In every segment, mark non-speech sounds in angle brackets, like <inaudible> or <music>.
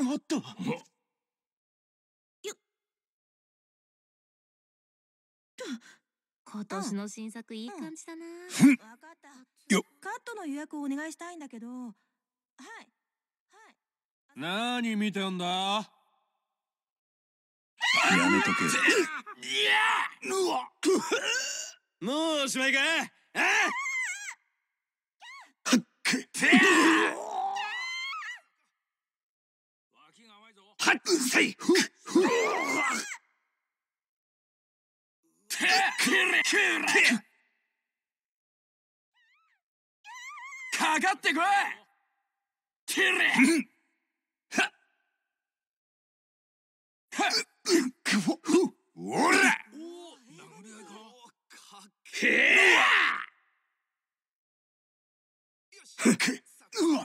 おっとよ今年の新作いい感じだな、うん、分かったよカットの予約をお願いしたいんだけどはいはい何見てんだやめとけいやうわもうおしまいかあっはっいふっふっかかってこいはっはっくぼおらへえうわ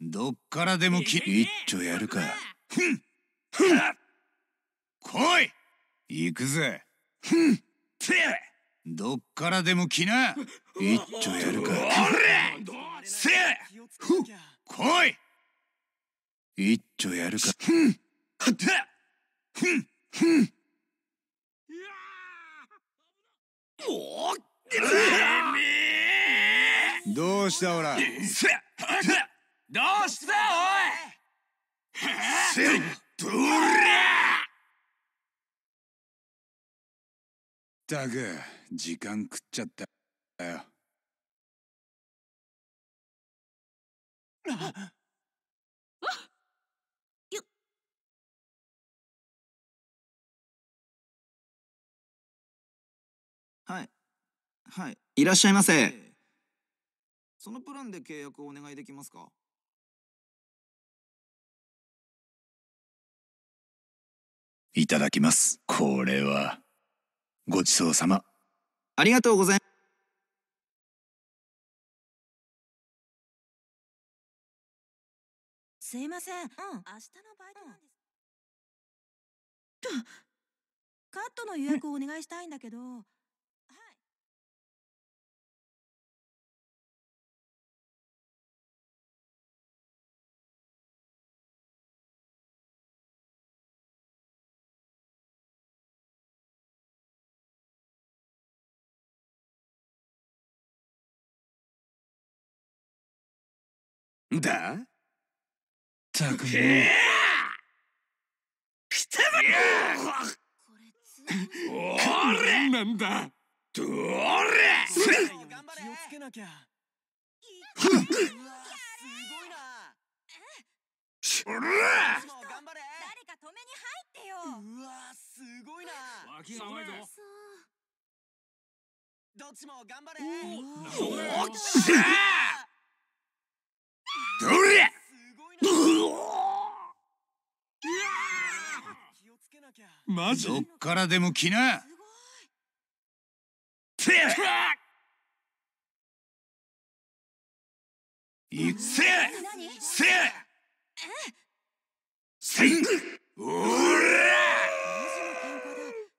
どっからでもき、ちょやるか。ふんふん来い行くぜ。ふんてどっからでも来ないっちょやるか。おれせふ来いいっちょやるか。ふんはてふんふんおどうしたおらせどうしたおいせっどらたく時間食っちゃったよはい。はい。いらっしゃいませ。そのプランで契約をお願いできますかいただきます。これは、ごちそうさま。ありがとうございす。いません、うん、明日のバイトなんです、うん、カットの予約をお願いしたいんだけどだたくたれなんだどれすごいなれ止めに入ってようわすごいなが甘いぞどっちも頑張れおっマジどっからでも来なていっせせせんおら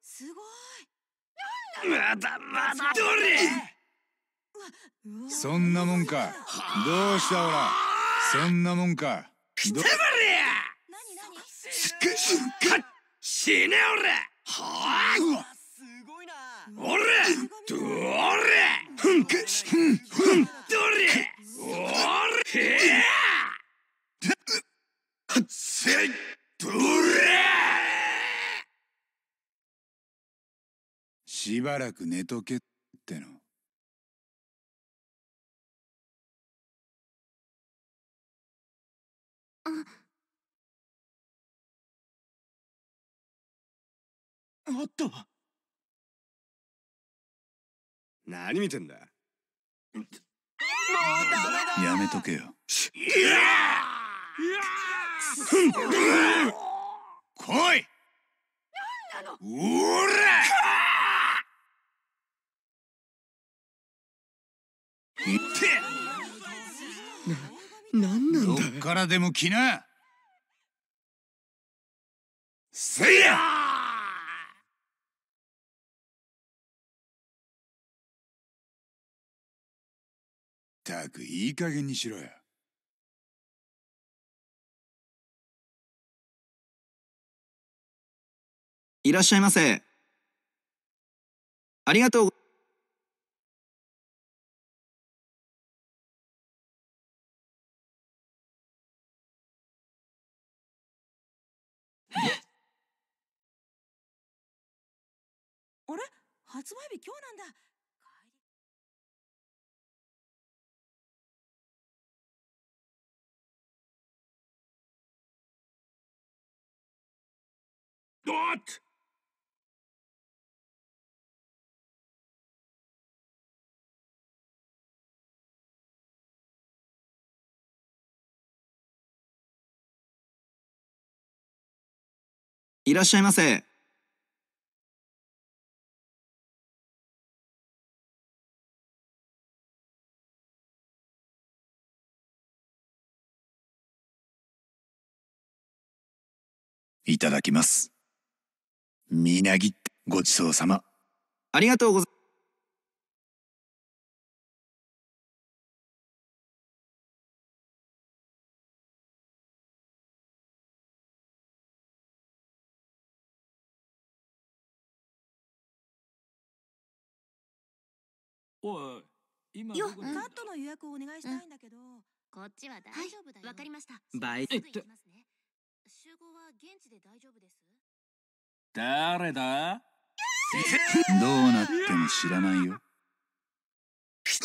すごいまだまだどれそんなもんかどうしたおらそんなもんかくたすかっ死ね俺はあすごいな俺どれふんくふんふんどれ俺へえはせどれしばらく寝とけっての。あおっと何見てんだもうダメだやめとけよ来いおらな、なんなんだどっからでも来なせいやたくいい加減にしろよ。いらっしゃいませ。ありがとう。<laughs> あれ発売日今日なんだ。Dort! いらっしゃいませ。いただきます。みなぎってごちそうさまありがとうございますおい今よカットの予約をお願いしたいんだけど、こっちは大丈夫だよわ、かりましたバイト集合は現地で大丈夫です誰だ <laughs> どうなっても知らないよ。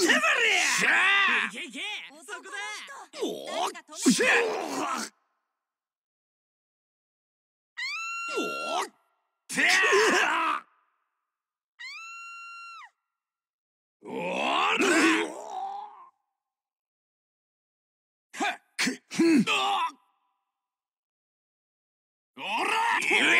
れやいけいけそこだおっしゃおっておはっくっおら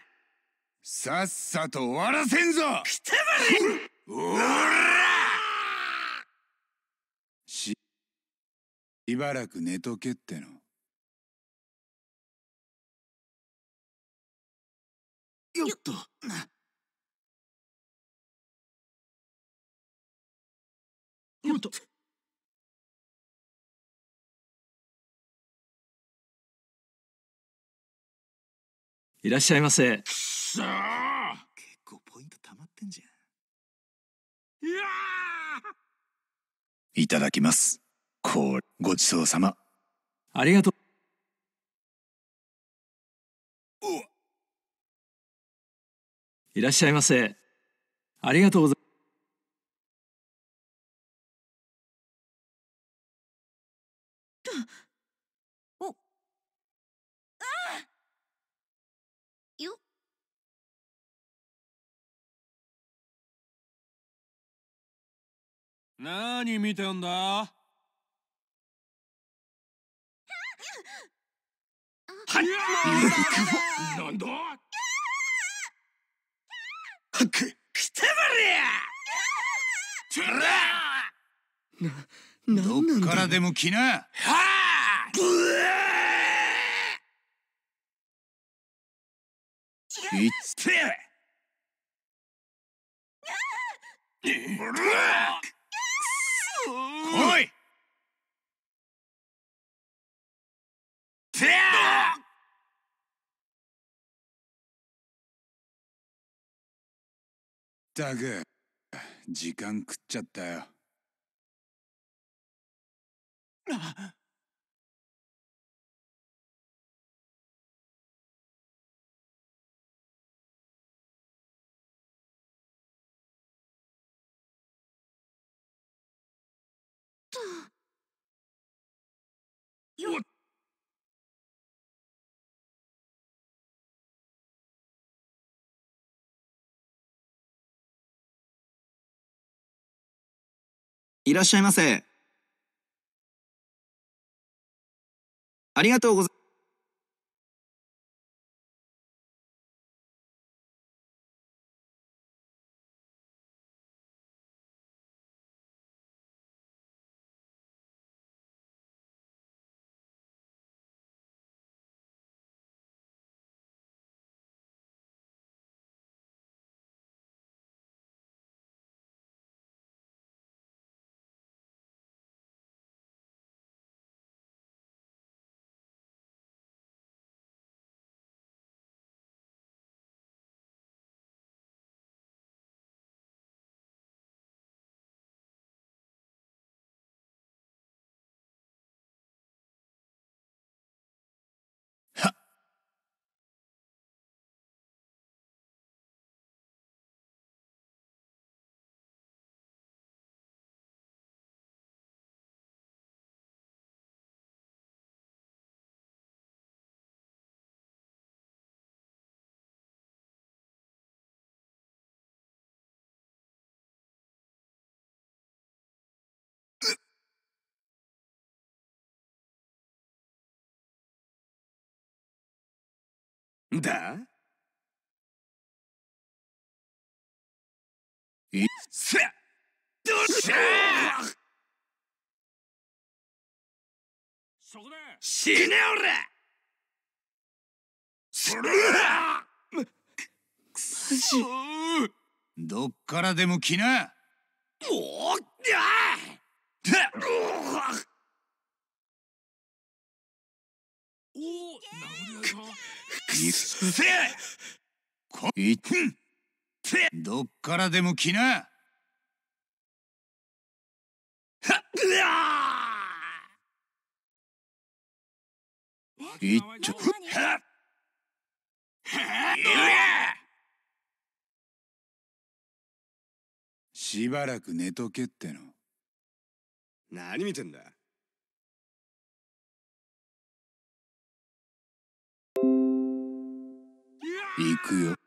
さっさと終わらせんぞれおらししばらく寝とけってのよっとよっといらっしゃいませくそ結構ポイント溜まってんじゃんいやいただきますこうごちそうさまありがとういらっしゃいませありがとうございます何見てんだはいなんだく、れやな、なんなんだどっからでも来なはってやれったく時間食っちゃったよあっいらっしゃいませ。ありがとうございます。だいっせどっしゃーそこだ死ねおらそれだマジどっからでも来なおっだっどっからでも来ないっちょはっしばらく寝とけっての何見てんだ行くよ。